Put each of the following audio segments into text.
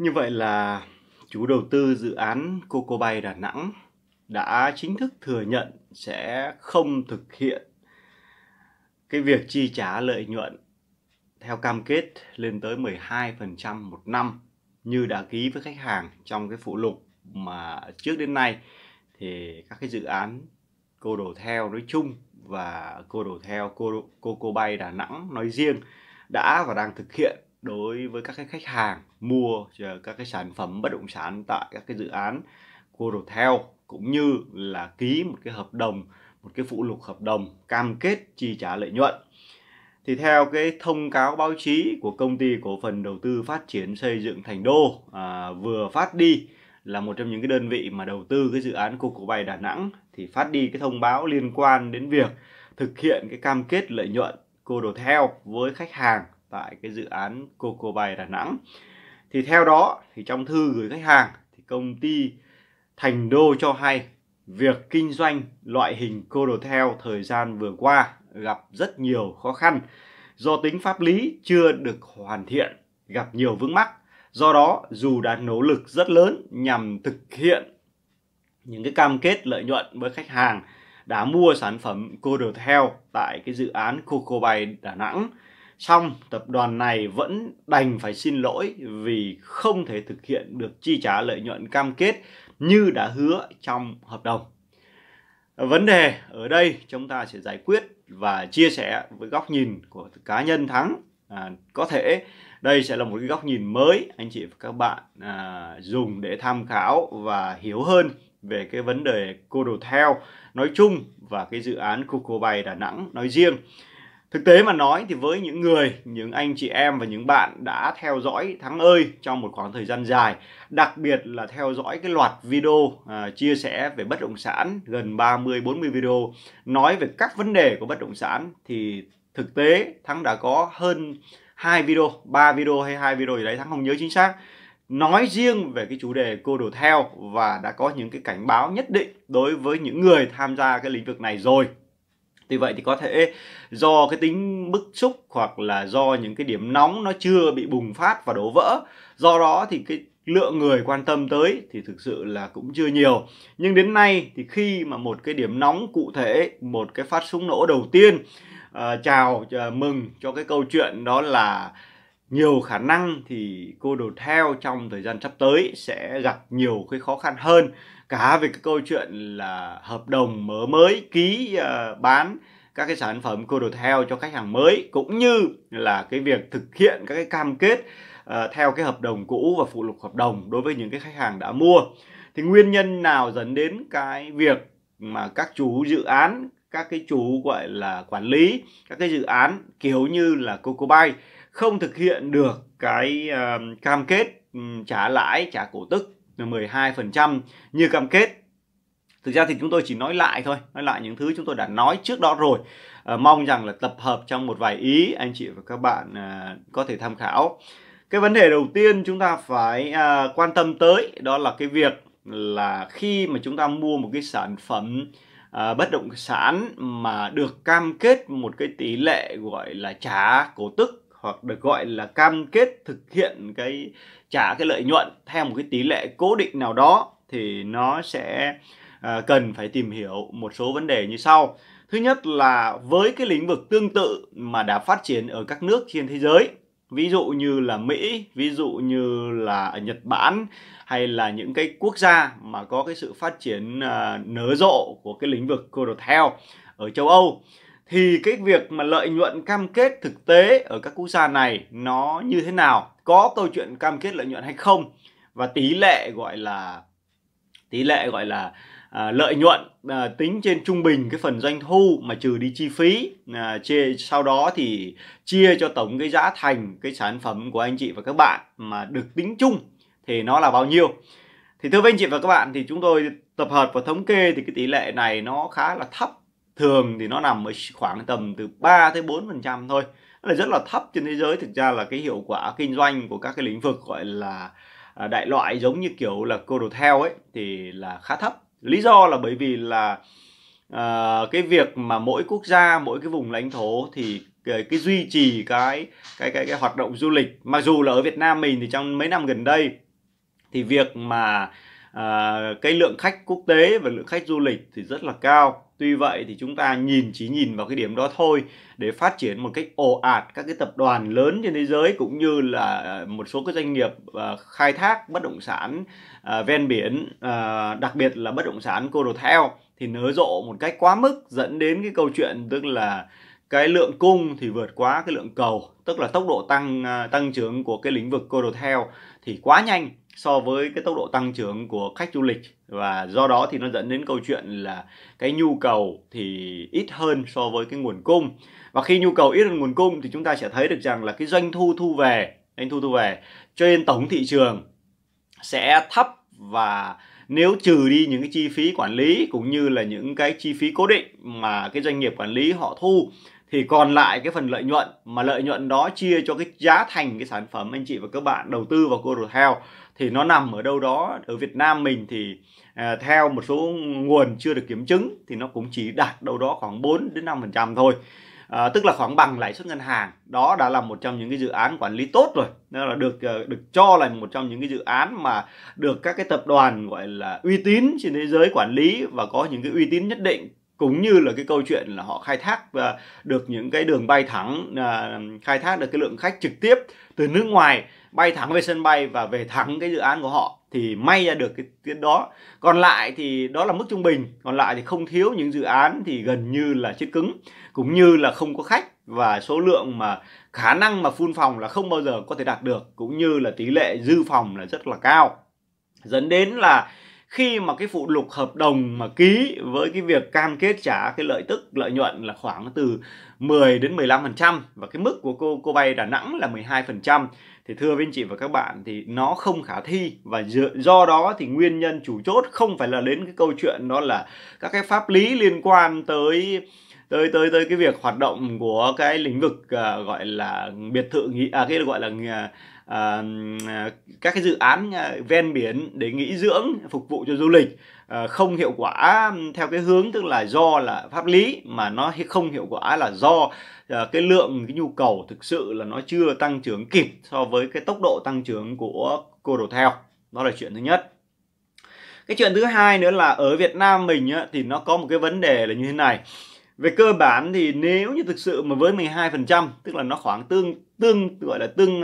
Như vậy là chủ đầu tư dự án Coco Bay Đà Nẵng đã chính thức thừa nhận sẽ không thực hiện cái việc chi trả lợi nhuận theo cam kết lên tới 12% một năm như đã ký với khách hàng trong cái phụ lục mà trước đến nay thì các cái dự án cô đồ theo nói chung và cô đồ theo cô cô cô bay Đà Nẵng nói riêng đã và đang thực hiện đối với các cái khách hàng mua các cái sản phẩm bất động sản tại các cái dự án của Rotel cũng như là ký một cái hợp đồng một cái phụ lục hợp đồng cam kết chi trả lợi nhuận thì theo cái thông cáo báo chí của công ty cổ phần đầu tư phát triển xây dựng thành đô à, vừa phát đi là một trong những cái đơn vị mà đầu tư cái dự án cô cổ bay Đà Nẵng thì phát đi cái thông báo liên quan đến việc thực hiện cái cam kết lợi nhuận cô đồ theo với khách hàng tại cái dự án Coco Bay Đà Nẵng. Thì theo đó thì trong thư gửi khách hàng thì công ty Thành Đô cho hay việc kinh doanh loại hình Codotel thời gian vừa qua gặp rất nhiều khó khăn do tính pháp lý chưa được hoàn thiện, gặp nhiều vướng mắc. Do đó, dù đã nỗ lực rất lớn nhằm thực hiện những cái cam kết lợi nhuận với khách hàng đã mua sản phẩm Codotel tại cái dự án Coco Bay Đà Nẵng Xong, tập đoàn này vẫn đành phải xin lỗi vì không thể thực hiện được chi trả lợi nhuận cam kết như đã hứa trong hợp đồng. Vấn đề ở đây chúng ta sẽ giải quyết và chia sẻ với góc nhìn của cá nhân Thắng. À, có thể đây sẽ là một cái góc nhìn mới anh chị và các bạn à, dùng để tham khảo và hiểu hơn về cái vấn đề Codotel nói chung và cái dự án Coco Bay Đà Nẵng nói riêng. Thực tế mà nói thì với những người, những anh chị em và những bạn đã theo dõi Thắng ơi trong một khoảng thời gian dài, đặc biệt là theo dõi cái loạt video à, chia sẻ về bất động sản gần 30 40 video nói về các vấn đề của bất động sản thì thực tế Thắng đã có hơn hai video, ba video hay hai video gì đấy Thắng không nhớ chính xác nói riêng về cái chủ đề cô đồ theo và đã có những cái cảnh báo nhất định đối với những người tham gia cái lĩnh vực này rồi Tuy vậy thì có thể do cái tính bức xúc hoặc là do những cái điểm nóng nó chưa bị bùng phát và đổ vỡ. Do đó thì cái lượng người quan tâm tới thì thực sự là cũng chưa nhiều. Nhưng đến nay thì khi mà một cái điểm nóng cụ thể, một cái phát súng nổ đầu tiên uh, chào uh, mừng cho cái câu chuyện đó là nhiều khả năng thì cô đồ theo trong thời gian sắp tới sẽ gặp nhiều cái khó khăn hơn cả về cái câu chuyện là hợp đồng mở mới ký uh, bán các cái sản phẩm cô đồ theo cho khách hàng mới cũng như là cái việc thực hiện các cái cam kết uh, theo cái hợp đồng cũ và phụ lục hợp đồng đối với những cái khách hàng đã mua thì nguyên nhân nào dẫn đến cái việc mà các chủ dự án các cái chủ gọi là quản lý các cái dự án kiểu như là Coco Bay không thực hiện được cái uh, cam kết ừ, trả lãi trả cổ tức 12% như cam kết thực ra thì chúng tôi chỉ nói lại thôi nói lại những thứ chúng tôi đã nói trước đó rồi à, mong rằng là tập hợp trong một vài ý anh chị và các bạn à, có thể tham khảo cái vấn đề đầu tiên chúng ta phải à, quan tâm tới đó là cái việc là khi mà chúng ta mua một cái sản phẩm à, bất động sản mà được cam kết một cái tỷ lệ gọi là trả cổ tức hoặc được gọi là cam kết thực hiện cái trả cái lợi nhuận theo một cái tỷ lệ cố định nào đó thì nó sẽ à, cần phải tìm hiểu một số vấn đề như sau thứ nhất là với cái lĩnh vực tương tự mà đã phát triển ở các nước trên thế giới ví dụ như là mỹ ví dụ như là ở nhật bản hay là những cái quốc gia mà có cái sự phát triển à, nở rộ của cái lĩnh vực codotel ở châu âu thì cái việc mà lợi nhuận cam kết thực tế ở các quốc gia này nó như thế nào có câu chuyện cam kết lợi nhuận hay không và tỷ lệ gọi là tỷ lệ gọi là à, lợi nhuận à, tính trên trung bình cái phần doanh thu mà trừ đi chi phí à, chia sau đó thì chia cho tổng cái giá thành cái sản phẩm của anh chị và các bạn mà được tính chung thì nó là bao nhiêu thì thưa với anh chị và các bạn thì chúng tôi tập hợp và thống kê thì cái tỷ lệ này nó khá là thấp thường thì nó nằm ở khoảng tầm từ 3 tới 4 phần trăm thôi là rất là thấp trên thế giới thực ra là cái hiệu quả kinh doanh của các cái lĩnh vực gọi là à, đại loại giống như kiểu là theo ấy thì là khá thấp lý do là bởi vì là à, cái việc mà mỗi quốc gia mỗi cái vùng lãnh thổ thì cái, cái duy trì cái cái cái cái hoạt động du lịch mặc dù là ở Việt Nam mình thì trong mấy năm gần đây thì việc mà à, cái lượng khách quốc tế và lượng khách du lịch thì rất là cao tuy vậy thì chúng ta nhìn chỉ nhìn vào cái điểm đó thôi để phát triển một cách ồ ạt các cái tập đoàn lớn trên thế giới cũng như là à, một số cái doanh nghiệp à, khai thác bất động sản à, ven biển à, đặc biệt là bất động sản Codotel thì nở rộ một cách quá mức dẫn đến cái câu chuyện tức là cái lượng cung thì vượt quá cái lượng cầu tức là tốc độ tăng à, tăng trưởng của cái lĩnh vực Codotel thì quá nhanh so với cái tốc độ tăng trưởng của khách du lịch và do đó thì nó dẫn đến câu chuyện là cái nhu cầu thì ít hơn so với cái nguồn cung và khi nhu cầu ít hơn nguồn cung thì chúng ta sẽ thấy được rằng là cái doanh thu thu về doanh thu thu về trên tổng thị trường sẽ thấp và nếu trừ đi những cái chi phí quản lý cũng như là những cái chi phí cố định mà cái doanh nghiệp quản lý họ thu thì còn lại cái phần lợi nhuận mà lợi nhuận đó chia cho cái giá thành cái sản phẩm anh chị và các bạn đầu tư vào Coral Health thì nó nằm ở đâu đó ở Việt Nam mình thì à, theo một số nguồn chưa được kiểm chứng thì nó cũng chỉ đạt đâu đó khoảng 4 đến 5% thôi à, tức là khoảng bằng lãi suất ngân hàng đó đã là một trong những cái dự án quản lý tốt rồi nên là được à, được cho là một trong những cái dự án mà được các cái tập đoàn gọi là uy tín trên thế giới quản lý và có những cái uy tín nhất định cũng như là cái câu chuyện là họ khai thác và được những cái đường bay thẳng à, khai thác được cái lượng khách trực tiếp từ nước ngoài bay thẳng về sân bay và về thẳng cái dự án của họ thì may ra được cái tiến đó còn lại thì đó là mức trung bình còn lại thì không thiếu những dự án thì gần như là chết cứng cũng như là không có khách và số lượng mà khả năng mà phun phòng là không bao giờ có thể đạt được cũng như là tỷ lệ dư phòng là rất là cao dẫn đến là khi mà cái phụ lục hợp đồng mà ký với cái việc cam kết trả cái lợi tức lợi nhuận là khoảng từ 10 đến 15% và cái mức của cô cô bay Đà Nẵng là 12% thì thưa với anh chị và các bạn thì nó không khả thi và do đó thì nguyên nhân chủ chốt không phải là đến cái câu chuyện đó là các cái pháp lý liên quan tới tới tới tới cái việc hoạt động của cái lĩnh vực uh, gọi là biệt thự nghỉ à cái gọi là à, à, các cái dự án ờ, ven biển để nghỉ dưỡng phục vụ cho du lịch à, không hiệu quả theo cái hướng tức là do là pháp lý mà nó không hiệu quả là do à, cái lượng cái nhu cầu thực sự là nó chưa tăng trưởng kịp so với cái tốc độ tăng trưởng của cô đồ theo đó là chuyện thứ nhất cái chuyện thứ hai nữa là ở Việt Nam mình á, thì nó có một cái vấn đề là như thế này về cơ bản thì nếu như thực sự mà với 12% tức là nó khoảng tương tương gọi là tương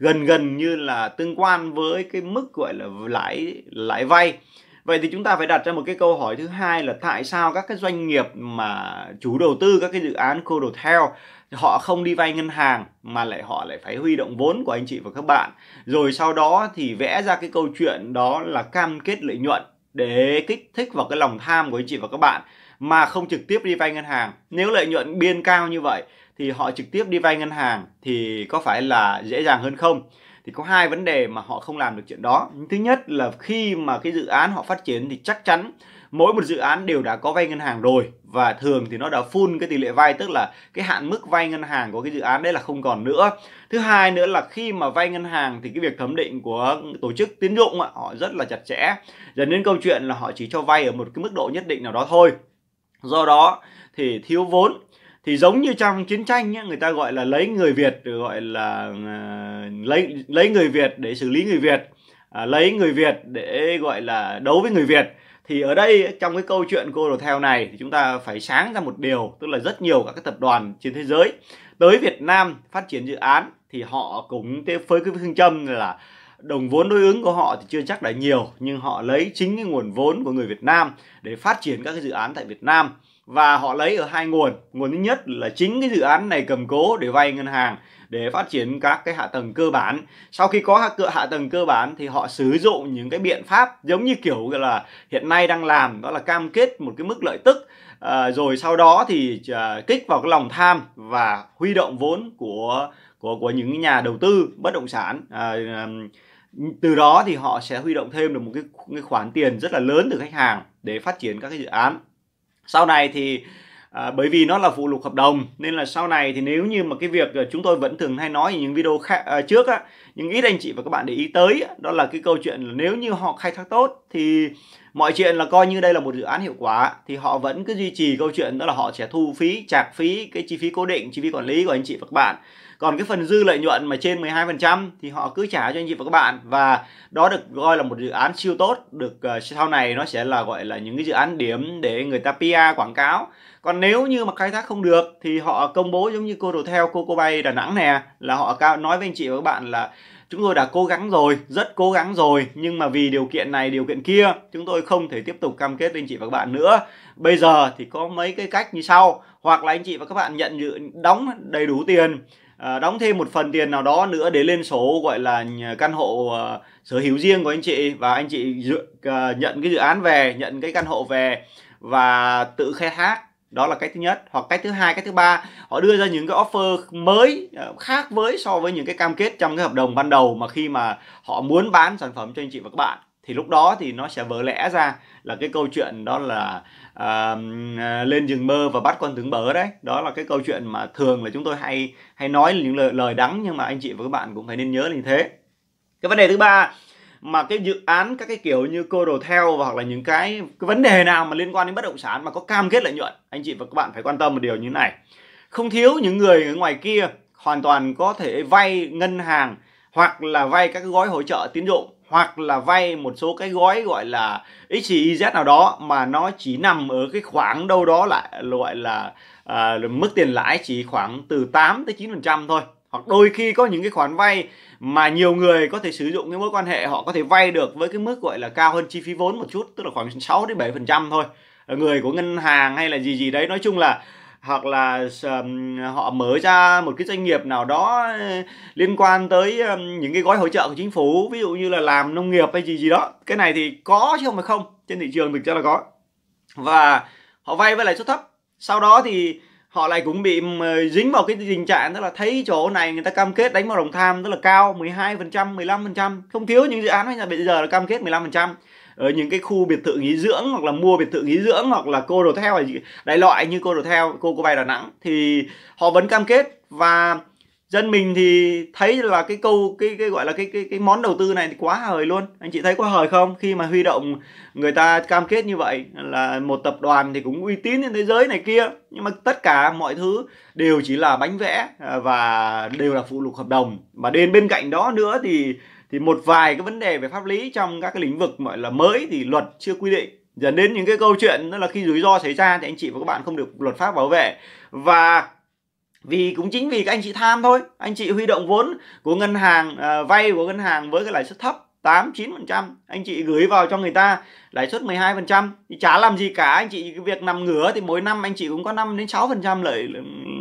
gần gần như là tương quan với cái mức gọi là lãi lãi vay vậy thì chúng ta phải đặt ra một cái câu hỏi thứ hai là tại sao các cái doanh nghiệp mà chủ đầu tư các cái dự án codotel họ không đi vay ngân hàng mà lại họ lại phải huy động vốn của anh chị và các bạn rồi sau đó thì vẽ ra cái câu chuyện đó là cam kết lợi nhuận để kích thích vào cái lòng tham của anh chị và các bạn mà không trực tiếp đi vay ngân hàng nếu lợi nhuận biên cao như vậy thì họ trực tiếp đi vay ngân hàng thì có phải là dễ dàng hơn không thì có hai vấn đề mà họ không làm được chuyện đó thứ nhất là khi mà cái dự án họ phát triển thì chắc chắn mỗi một dự án đều đã có vay ngân hàng rồi và thường thì nó đã full cái tỷ lệ vay tức là cái hạn mức vay ngân hàng của cái dự án đấy là không còn nữa thứ hai nữa là khi mà vay ngân hàng thì cái việc thẩm định của tổ chức tín dụng họ rất là chặt chẽ dẫn đến câu chuyện là họ chỉ cho vay ở một cái mức độ nhất định nào đó thôi do đó thì thiếu vốn thì giống như trong chiến tranh ấy, người ta gọi là lấy người Việt gọi là uh, lấy lấy người Việt để xử lý người Việt uh, lấy người Việt để gọi là đấu với người Việt thì ở đây trong cái câu chuyện cô đồ theo này thì chúng ta phải sáng ra một điều tức là rất nhiều các cái tập đoàn trên thế giới tới Việt Nam phát triển dự án thì họ cũng với cái phương châm là đồng vốn đối ứng của họ thì chưa chắc là nhiều nhưng họ lấy chính cái nguồn vốn của người Việt Nam để phát triển các cái dự án tại Việt Nam và họ lấy ở hai nguồn nguồn thứ nhất là chính cái dự án này cầm cố để vay ngân hàng để phát triển các cái hạ tầng cơ bản sau khi có hạ tầng cơ bản thì họ sử dụng những cái biện pháp giống như kiểu là hiện nay đang làm đó là cam kết một cái mức lợi tức à, rồi sau đó thì à, kích vào cái lòng tham và huy động vốn của của của những nhà đầu tư bất động sản à, từ đó thì họ sẽ huy động thêm được một cái, cái khoản tiền rất là lớn từ khách hàng để phát triển các cái dự án sau này thì à, bởi vì nó là phụ lục hợp đồng nên là sau này thì nếu như mà cái việc à, chúng tôi vẫn thường hay nói những video khác à, trước á nhưng ít anh chị và các bạn để ý tới đó là cái câu chuyện là nếu như họ khai thác tốt thì mọi chuyện là coi như đây là một dự án hiệu quả thì họ vẫn cứ duy trì câu chuyện đó là họ sẽ thu phí chạc phí cái chi phí cố định chi phí quản lý của anh chị và các bạn còn cái phần dư lợi nhuận mà trên 12% thì họ cứ trả cho anh chị và các bạn và đó được gọi là một dự án siêu tốt được uh, sau này nó sẽ là gọi là những cái dự án điểm để người ta PR quảng cáo còn nếu như mà khai thác không được thì họ công bố giống như cô đồ theo cô cô bay đà nẵng nè là họ cao nói với anh chị và các bạn là chúng tôi đã cố gắng rồi rất cố gắng rồi nhưng mà vì điều kiện này điều kiện kia chúng tôi không thể tiếp tục cam kết với anh chị và các bạn nữa bây giờ thì có mấy cái cách như sau hoặc là anh chị và các bạn nhận dự đóng đầy đủ tiền À, đóng thêm một phần tiền nào đó nữa để lên số gọi là căn hộ à, sở hữu riêng của anh chị và anh chị dự, à, nhận cái dự án về nhận cái căn hộ về và tự khai thác đó là cách thứ nhất hoặc cách thứ hai cách thứ ba họ đưa ra những cái offer mới ờ, khác với so với những cái cam kết trong cái hợp đồng ban đầu mà khi mà họ muốn bán sản phẩm cho anh chị và các bạn thì lúc đó thì nó sẽ vỡ lẽ ra là cái câu chuyện đó là à, lên rừng mơ và bắt con tướng bờ đấy đó là cái câu chuyện mà thường là chúng tôi hay hay nói những lời, lời đắng nhưng mà anh chị và các bạn cũng phải nên nhớ là như thế cái vấn đề thứ ba mà cái dự án các cái kiểu như cô đồ theo hoặc là những cái cái vấn đề nào mà liên quan đến bất động sản mà có cam kết lợi nhuận anh chị và các bạn phải quan tâm một điều như thế này không thiếu những người ở ngoài kia hoàn toàn có thể vay ngân hàng hoặc là vay các gói hỗ trợ tín dụng hoặc là vay một số cái gói gọi là XYZ nào đó mà nó chỉ nằm ở cái khoảng đâu đó lại gọi là à, mức tiền lãi chỉ khoảng từ 8 tới 9% thôi hoặc đôi khi có những cái khoản vay mà nhiều người có thể sử dụng cái mối quan hệ họ có thể vay được với cái mức gọi là cao hơn chi phí vốn một chút tức là khoảng 6 đến 7% thôi người của ngân hàng hay là gì gì đấy nói chung là hoặc là um, họ mở ra một cái doanh nghiệp nào đó ờ, liên quan tới um, những cái gói hỗ trợ của chính phủ ví dụ như là làm nông nghiệp hay gì gì đó cái này thì có chứ không phải không trên thị trường thực ra là có và họ vay với lãi suất thấp sau đó thì họ lại cũng bị ờ, dính vào cái tình trạng tức là thấy chỗ này người ta cam kết đánh vào đồng tham rất là cao 12% 15% không thiếu những dự án bây giờ là cam kết 15% ở ờ, những cái khu biệt thự nghỉ dưỡng hoặc là mua biệt thự nghỉ dưỡng hoặc là cô đồ theo hay đại loại như cô đồ theo cô cô bay đà nẵng thì họ vẫn cam kết và dân mình thì thấy là cái câu cái cái gọi là cái cái cái món đầu tư này thì quá hời luôn anh chị thấy quá hời không khi mà huy động người ta cam kết như vậy là một tập đoàn thì cũng uy tín trên thế giới này kia nhưng mà tất cả mọi thứ đều chỉ là bánh vẽ à, và đều là phụ lục hợp đồng mà đến bên cạnh đó nữa thì thì một vài cái vấn đề về pháp lý trong các cái lĩnh vực gọi là mới thì luật chưa quy định dẫn đến những cái câu chuyện đó là khi rủi ro xảy ra thì anh chị và các bạn không được luật pháp bảo vệ và vì cũng chính vì các anh chị tham thôi anh chị huy động vốn của ngân hàng à, vay của ngân hàng với cái lãi suất thấp 8 9% anh chị gửi vào cho người ta lãi suất 12% thì chả làm gì cả anh chị cái việc nằm ngửa thì mỗi năm anh chị cũng có 5 đến 6% lợi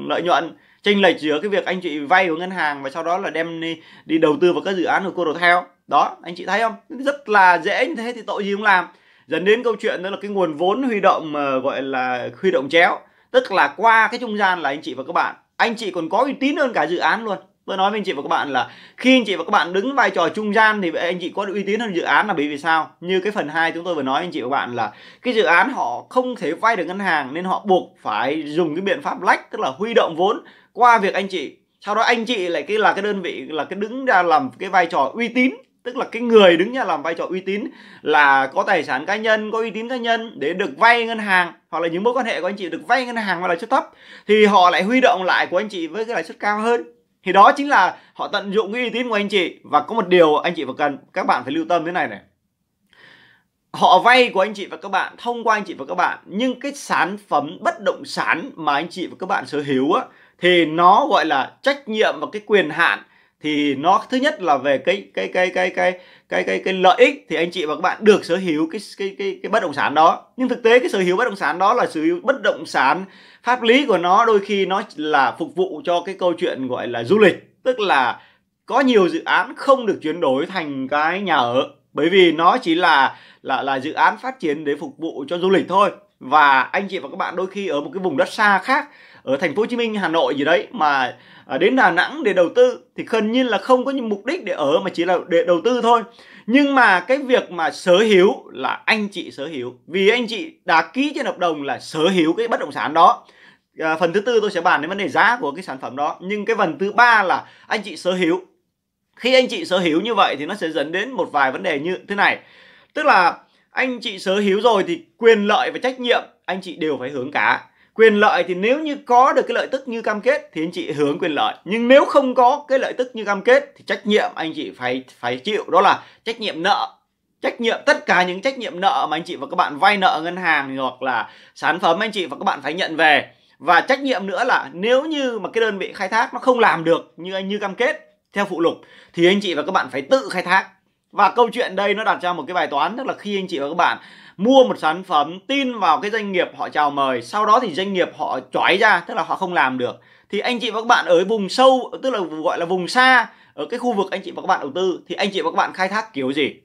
lợi nhuận chênh lệch giữa cái việc anh chị vay của ngân hàng và sau đó là đem đi, đi đầu tư vào các dự án của cô đồ theo đó anh chị thấy không rất là dễ như thế thì tội gì cũng làm dẫn đến câu chuyện đó là cái nguồn vốn huy động mà ờ, gọi là huy động chéo tức là qua cái trung gian là anh chị và các bạn anh chị còn có uy tín hơn cả dự án luôn tôi nói với anh chị và các bạn là khi anh chị và các bạn đứng vai trò trung gian thì anh chị có uy tín hơn dự án là bởi vì sao như cái phần 2 chúng tôi vừa nói anh chị và các bạn là cái dự án họ không thể vay được ngân hàng nên họ buộc phải dùng cái biện pháp lách tức là huy động vốn qua việc anh chị sau đó anh chị lại cái là cái đơn vị là cái đứng ra làm cái vai trò uy tín tức là cái người đứng ra làm vai trò uy tín là có tài sản cá nhân có uy tín cá nhân để được vay ngân hàng hoặc là những mối quan hệ của anh chị được vay ngân hàng và lãi suất thấp thì họ lại huy động lại của anh chị với cái lãi suất cao hơn thì đó chính là họ tận dụng cái uy tín của anh chị và có một điều anh chị và cần các bạn phải lưu tâm thế này này họ vay của anh chị và các bạn thông qua anh chị và các bạn nhưng cái sản phẩm bất động sản mà anh chị và các bạn sở hữu á thì nó gọi là trách nhiệm và cái quyền hạn thì nó thứ nhất là về cái cái cái cái cái cái cái cái lợi ích thì anh chị và các bạn được sở hữu cái cái cái cái bất động sản đó nhưng thực tế cái sở hữu bất động sản đó là sở hữu bất động sản pháp lý của nó đôi khi nó là phục vụ cho cái câu chuyện gọi là du lịch tức là có nhiều dự án không được chuyển đổi thành cái nhà ở bởi vì nó chỉ là là là dự án phát triển để phục vụ cho du lịch thôi và anh chị và các bạn đôi khi ở một cái vùng đất xa khác ở thành phố Hồ Chí Minh, Hà Nội gì đấy mà à, đến Đà Nẵng để đầu tư thì gần như là không có những mục đích để ở mà chỉ là để đầu tư thôi. Nhưng mà cái việc mà sở hữu là anh chị sở hữu vì anh chị đã ký trên hợp đồng là sở hữu cái bất động sản đó. À, phần thứ tư tôi sẽ bàn đến vấn đề giá của cái sản phẩm đó nhưng cái phần thứ ba là anh chị sở hữu khi anh chị sở hữu như vậy thì nó sẽ dẫn đến một vài vấn đề như thế này tức là anh chị sở hữu rồi thì quyền lợi và trách nhiệm anh chị đều phải hướng cả quyền lợi thì nếu như có được cái lợi tức như cam kết thì anh chị hướng quyền lợi nhưng nếu không có cái lợi tức như cam kết thì trách nhiệm anh chị phải phải chịu đó là trách nhiệm nợ trách nhiệm tất cả những trách nhiệm nợ mà anh chị và các bạn vay nợ ngân hàng hoặc là sản phẩm anh chị và các bạn phải nhận về và trách nhiệm nữa là nếu như mà cái đơn vị khai thác nó không làm được như anh như cam kết theo phụ lục thì anh chị và các bạn phải tự khai thác và câu chuyện đây nó đặt ra một cái bài toán tức là khi anh chị và các bạn mua một sản phẩm tin vào cái doanh nghiệp họ chào mời sau đó thì doanh nghiệp họ chói ra tức là họ không làm được thì anh chị và các bạn ở vùng sâu tức là gọi là vùng xa ở cái khu vực anh chị và các bạn đầu tư thì anh chị và các bạn khai thác kiểu gì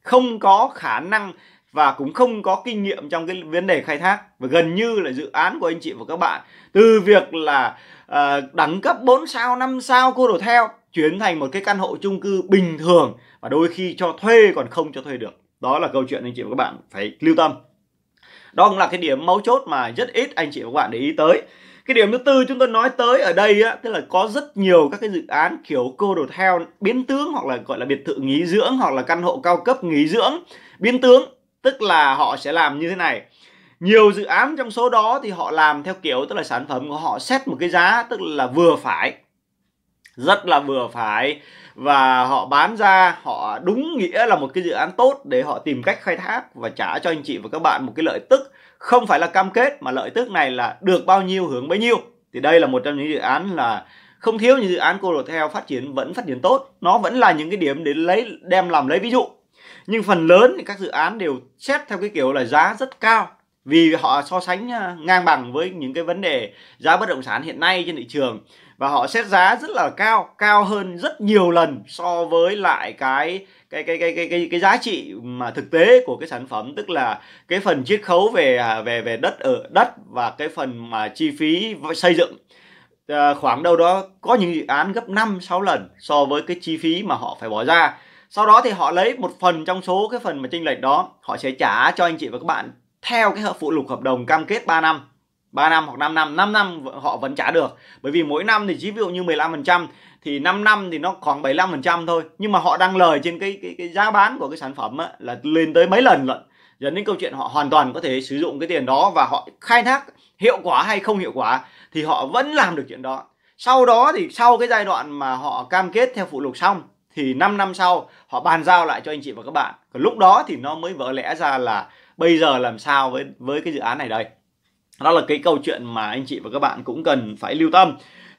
không có khả năng và cũng không có kinh nghiệm trong cái vấn đề khai thác và gần như là dự án của anh chị và các bạn từ việc là uh, đẳng cấp 4 sao 5 sao cô đồ theo chuyển thành một cái căn hộ chung cư bình thường và đôi khi cho thuê còn không cho thuê được đó là câu chuyện anh chị và các bạn phải lưu tâm đó cũng là cái điểm mấu chốt mà rất ít anh chị và các bạn để ý tới cái điểm thứ tư chúng tôi nói tới ở đây á, tức là có rất nhiều các cái dự án kiểu cô đồ theo biến tướng hoặc là gọi là biệt thự nghỉ dưỡng hoặc là căn hộ cao cấp nghỉ dưỡng biến tướng tức là họ sẽ làm như thế này nhiều dự án trong số đó thì họ làm theo kiểu tức là sản phẩm của họ xét một cái giá tức là vừa phải rất là vừa phải và họ bán ra họ đúng nghĩa là một cái dự án tốt để họ tìm cách khai thác và trả cho anh chị và các bạn một cái lợi tức không phải là cam kết mà lợi tức này là được bao nhiêu hưởng bấy nhiêu thì đây là một trong những dự án là không thiếu những dự án theo phát triển vẫn phát triển tốt nó vẫn là những cái điểm để lấy đem làm lấy ví dụ nhưng phần lớn thì các dự án đều xét theo cái kiểu là giá rất cao vì họ so sánh à, ngang bằng với những cái vấn đề giá bất động sản hiện nay trên thị trường và họ xét giá rất là cao cao hơn rất nhiều lần so với lại cái cái cái cái cái cái, cái giá trị mà thực tế của cái sản phẩm tức là cái phần chiết khấu về à, về về đất ở đất và cái phần mà chi phí xây dựng à, khoảng đâu đó có những dự án gấp 5 6 lần so với cái chi phí mà họ phải bỏ ra sau đó thì họ lấy một phần trong số cái phần mà chênh lệch đó họ sẽ trả cho anh chị và các bạn theo cái hợp phụ lục hợp đồng cam kết 3 năm 3 năm hoặc 5 năm 5 năm họ vẫn trả được bởi vì mỗi năm thì chỉ ví dụ như 15% thì 5 năm thì nó khoảng 75% thôi nhưng mà họ đăng lời trên cái cái, cái giá bán của cái sản phẩm á, là lên tới mấy lần lận dẫn đến câu chuyện họ hoàn toàn có thể sử dụng cái tiền đó và họ khai thác hiệu quả hay không hiệu quả thì họ vẫn làm được chuyện đó sau đó thì sau cái giai đoạn mà họ cam kết theo phụ lục xong thì 5 năm sau họ bàn giao lại cho anh chị và các bạn còn lúc đó thì nó mới vỡ lẽ ra là bây giờ làm sao với với cái dự án này đây đó là cái câu chuyện mà anh chị và các bạn cũng cần phải lưu tâm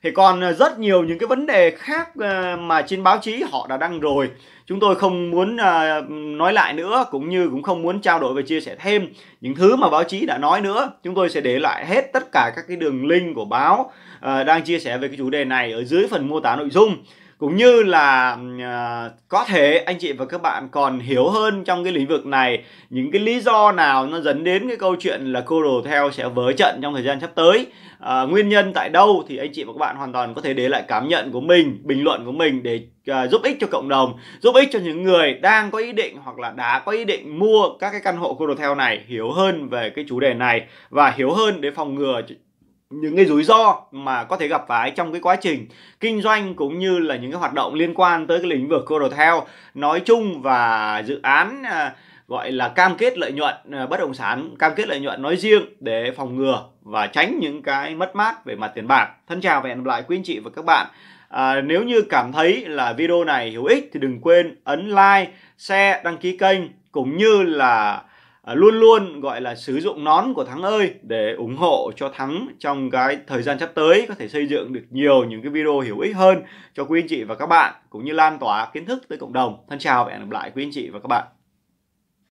thì còn rất nhiều những cái vấn đề khác ờ, mà trên báo chí họ đã đăng rồi chúng tôi không muốn ờ, nói lại nữa cũng như cũng không muốn trao đổi và chia sẻ thêm những thứ mà báo chí đã nói nữa chúng tôi sẽ để lại hết tất cả các cái đường link của báo ờ, đang chia sẻ về cái chủ đề này ở dưới phần mô tả nội dung cũng như là à, có thể anh chị và các bạn còn hiểu hơn trong cái lĩnh vực này những cái lý do nào nó dẫn đến cái câu chuyện là cô đồ theo sẽ vỡ trận trong thời gian sắp tới à, nguyên nhân tại đâu thì anh chị và các bạn hoàn toàn có thể để lại cảm nhận của mình bình luận của mình để uh, giúp ích cho cộng đồng giúp ích cho những người đang có ý định hoặc là đã có ý định mua các cái căn hộ cô đồ theo này hiểu hơn về cái chủ đề này và hiểu hơn để phòng ngừa những cái rủi ro mà có thể gặp phải trong cái quá trình kinh doanh cũng như là những cái hoạt động liên quan tới cái lĩnh vực Codotel nói chung và dự án à, gọi là cam kết lợi nhuận à, bất động sản cam kết lợi nhuận nói riêng để phòng ngừa và tránh những cái mất mát về mặt tiền bạc thân chào và hẹn gặp lại quý anh chị và các bạn À, nếu như cảm thấy là video này hữu ích thì đừng quên ấn like, share, đăng ký kênh cũng như là À, luôn luôn gọi là sử dụng nón của thắng ơi để ủng hộ cho thắng trong cái thời gian sắp tới có thể xây dựng được nhiều những cái video hữu ích hơn cho quý anh chị và các bạn cũng như lan tỏa kiến thức tới cộng đồng thân chào và hẹn gặp lại quý anh chị và các bạn